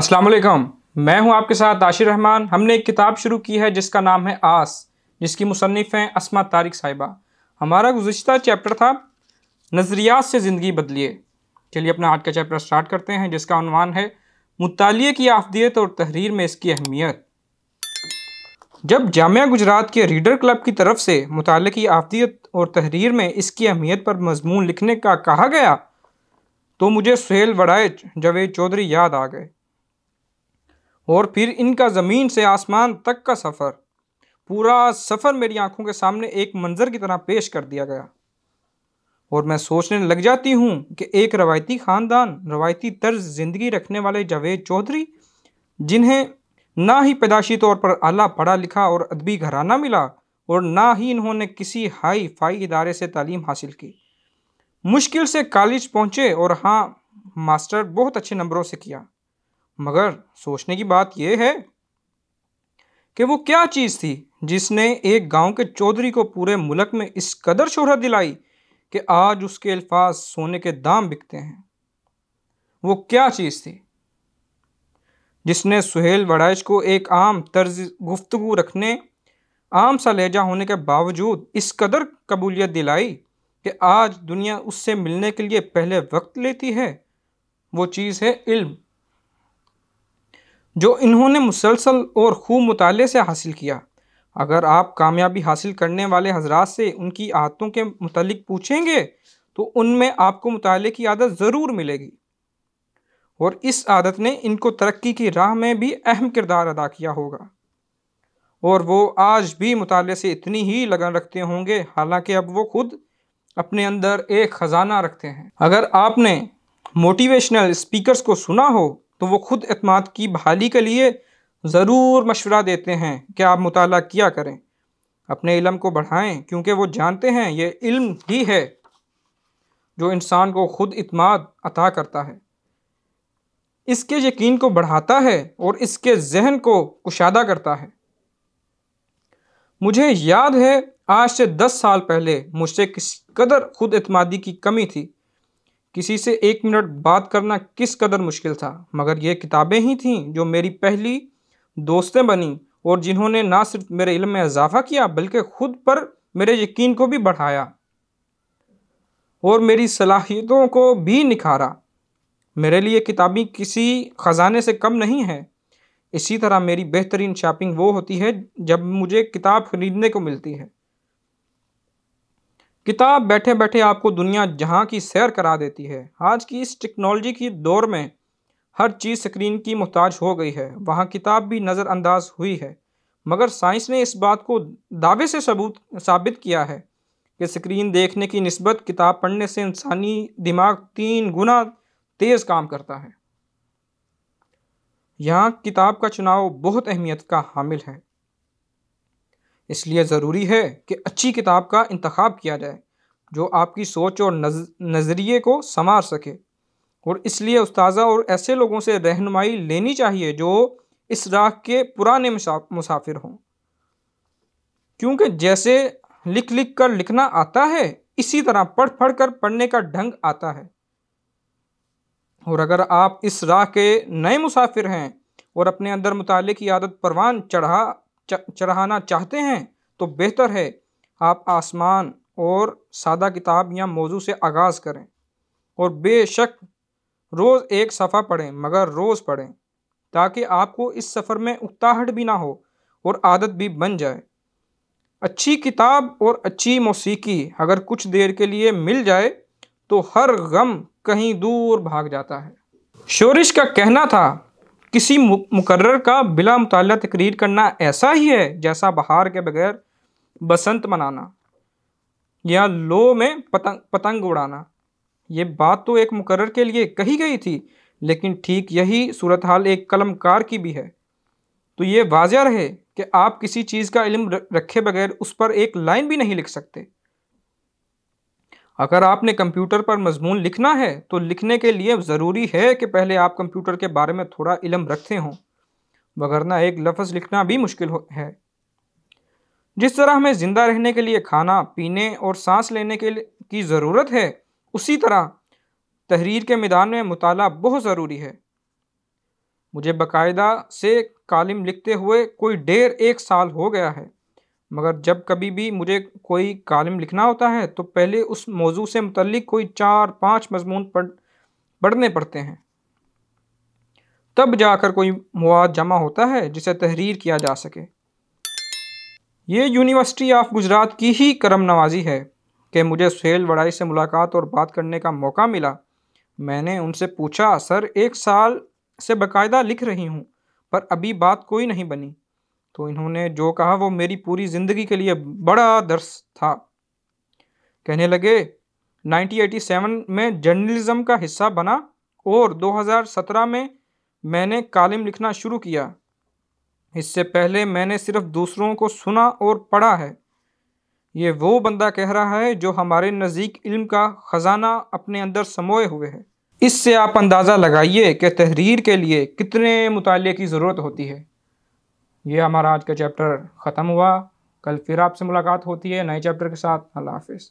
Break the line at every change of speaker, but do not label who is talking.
अस्सलाम वालेकुम मैं हूं आपके साथ आशिर रहमान हमने एक किताब शुरू की है जिसका नाम है आस जिसकी मुसनफ़ हैं असमा तारिक साहिबा हमारा गुजशत चैप्टर था नज़रियात से ज़िंदगी बदलिए चलिए अपना आज का चैप्टर स्टार्ट करते हैं जिसका अनवान है मुतालिए की आफदियत और तहरीर में इसकी अहमियत जब जामिया गुजरात के रीडर क्लब की तरफ से मुताल की आफदियत और तहरीर में इसकी अहमियत पर मजमून लिखने का कहा गया तो मुझे सुहेल वड़ाइच जवेद चौधरी याद आ गए और फिर इनका ज़मीन से आसमान तक का सफ़र पूरा सफ़र मेरी आंखों के सामने एक मंज़र की तरह पेश कर दिया गया और मैं सोचने लग जाती हूँ कि एक रवायती ख़ानदान रवायती तर्ज ज़िंदगी रखने वाले जावेद चौधरी जिन्हें ना ही पैदाशी तौर पर आला पढ़ा लिखा और अदबी घराना मिला और ना ही इन्होंने किसी हाई फाई इदारे से तालीम हासिल की मुश्किल से कॉलेज पहुँचे और हाँ मास्टर बहुत अच्छे नंबरों से किया मगर सोचने की बात यह है कि वो क्या चीज़ थी जिसने एक गांव के चौधरी को पूरे मुल्क में इस कदर शोहरत दिलाई कि आज उसके अल्फाज सोने के दाम बिकते हैं वो क्या चीज़ थी जिसने सुहेल वड़ाइश को एक आम तर्ज गुफ्तु रखने आम सा लहजा होने के बावजूद इस कदर कबूलियत दिलाई कि आज दुनिया उससे मिलने के लिए पहले वक्त लेती है वो चीज़ है इल्म जो इन्होंने मुसलसल और खूब मुताले से हासिल किया अगर आप कामयाबी हासिल करने वाले हजरात से उनकी आदतों के मतलब पूछेंगे तो उनमें आपको मुताले की आदत ज़रूर मिलेगी और इस आदत ने इनको तरक्की की राह में भी अहम किरदार अदा किया होगा और वो आज भी मुताले से इतनी ही लगन रखते होंगे हालांकि अब वो खुद अपने अंदर एक ख़जाना रखते हैं अगर आपने मोटिवेशनल स्पीकर्स को सुना हो तो वो ख़ुद अतमाद की बहाली के लिए ज़रूर मशवरा देते हैं कि आप मुताल किया करें अपने इलम को बढ़ाएं क्योंकि वो जानते हैं ये इल्म ही है जो इंसान को ख़ुद इतमाद अता करता है इसके यकीन को बढ़ाता है और इसके जहन को कुशादा करता है मुझे याद है आज से दस साल पहले मुझसे किस कदर खुद अतमादी की कमी थी किसी से एक मिनट बात करना किस कदर मुश्किल था मगर ये किताबें ही थीं जो मेरी पहली दोस्तें बनी और जिन्होंने ना सिर्फ मेरे इल्म में इजाफ़ा किया बल्कि खुद पर मेरे यकीन को भी बढ़ाया और मेरी सलाहियतों को भी निखारा मेरे लिए किताबी किसी ख़जाने से कम नहीं हैं इसी तरह मेरी बेहतरीन शॉपिंग वो होती है जब मुझे किताब ख़रीदने को मिलती है किताब बैठे बैठे आपको दुनिया जहाँ की सैर करा देती है आज की इस टेक्नोलॉजी की दौर में हर चीज़ स्क्रीन की मोहताज हो गई है वहाँ किताब भी नज़रअंदाज हुई है मगर साइंस ने इस बात को दावे से सबूत साबित किया है कि स्क्रीन देखने की नस्बत किताब पढ़ने से इंसानी दिमाग तीन गुना तेज़ काम करता है यहाँ किताब का चुनाव बहुत अहमियत का हामिल है इसलिए ज़रूरी है कि अच्छी किताब का इंतखब किया जाए जो आपकी सोच और नज नज़रिए को संवार सके और इसलिए उस्ताजा और ऐसे लोगों से रहनुमाई लेनी चाहिए जो इस राह के पुराने मुसाफिर हों क्योंकि जैसे लिख लिख कर लिखना आता है इसी तरह पढ़ पढ़ कर पढ़ने का ढंग आता है और अगर आप इस राह के नए मुसाफिर हैं और अपने अंदर मुताले की आदत परवान चढ़ा चढ़ाना चाहते हैं तो बेहतर है आप आसमान और सादा किताब या मौजू से आगाज़ करें और बेशक रोज़ एक सफ़ा पढ़ें मगर रोज़ पढ़ें ताकि आपको इस सफ़र में उकताहट भी ना हो और आदत भी बन जाए अच्छी किताब और अच्छी मौसीकी अगर कुछ देर के लिए मिल जाए तो हर गम कहीं दूर भाग जाता है शोरिश का कहना था किसी मुकर्र का बिला मुताल तकरीर करना ऐसा ही है जैसा बहार के बगैर बसंत मनाना या लो में पतंग पतंग उड़ाना ये बात तो एक मुकर्र के लिए कही गई थी लेकिन ठीक यही सूरत हाल एक कलमकार की भी है तो ये वाजह रहे कि आप किसी चीज़ का इल्म रखे बगैर उस पर एक लाइन भी नहीं लिख सकते अगर आपने कंप्यूटर पर मजमून लिखना है तो लिखने के लिए ज़रूरी है कि पहले आप कंप्यूटर के बारे में थोड़ा इलम रखते हों वगरना एक लफ्ज़ लिखना भी मुश्किल है जिस तरह हमें ज़िंदा रहने के लिए खाना पीने और सांस लेने के की ज़रूरत है उसी तरह तहरीर के मैदान में मताल बहुत ज़रूरी है मुझे बाकायदा से कालम लिखते हुए कोई डेढ़ एक साल हो गया है मगर जब कभी भी मुझे कोई कालम लिखना होता है तो पहले उस मौजू से मुतलिक कोई चार पाँच मजमून पढ़ पढ़ने पड़ते हैं तब जाकर कोई मवाद जमा होता है जिसे तहरीर किया जा सके ये यूनिवर्सिटी ऑफ गुजरात की ही करम नवाजी है कि मुझे सुहेल वड़ाई से मुलाकात और बात करने का मौका मिला मैंने उनसे पूछा सर एक साल से बाकायदा लिख रही हूँ पर अभी बात कोई नहीं बनी तो इन्होंने जो कहा वो मेरी पूरी ज़िंदगी के लिए बड़ा दर्श था कहने लगे 1987 में जर्नलिज़म का हिस्सा बना और 2017 में मैंने कालिम लिखना शुरू किया इससे पहले मैंने सिर्फ दूसरों को सुना और पढ़ा है ये वो बंदा कह रहा है जो हमारे नज़दीक इल्म का ख़जाना अपने अंदर समोए हुए है इससे आप अंदाज़ा लगाइए कि तहरीर के लिए कितने मुताले की ज़रूरत होती है ये हमारा आज का चैप्टर ख़त्म हुआ कल फिर आपसे मुलाकात होती है नए चैप्टर के साथ अल्लाह हाफिज़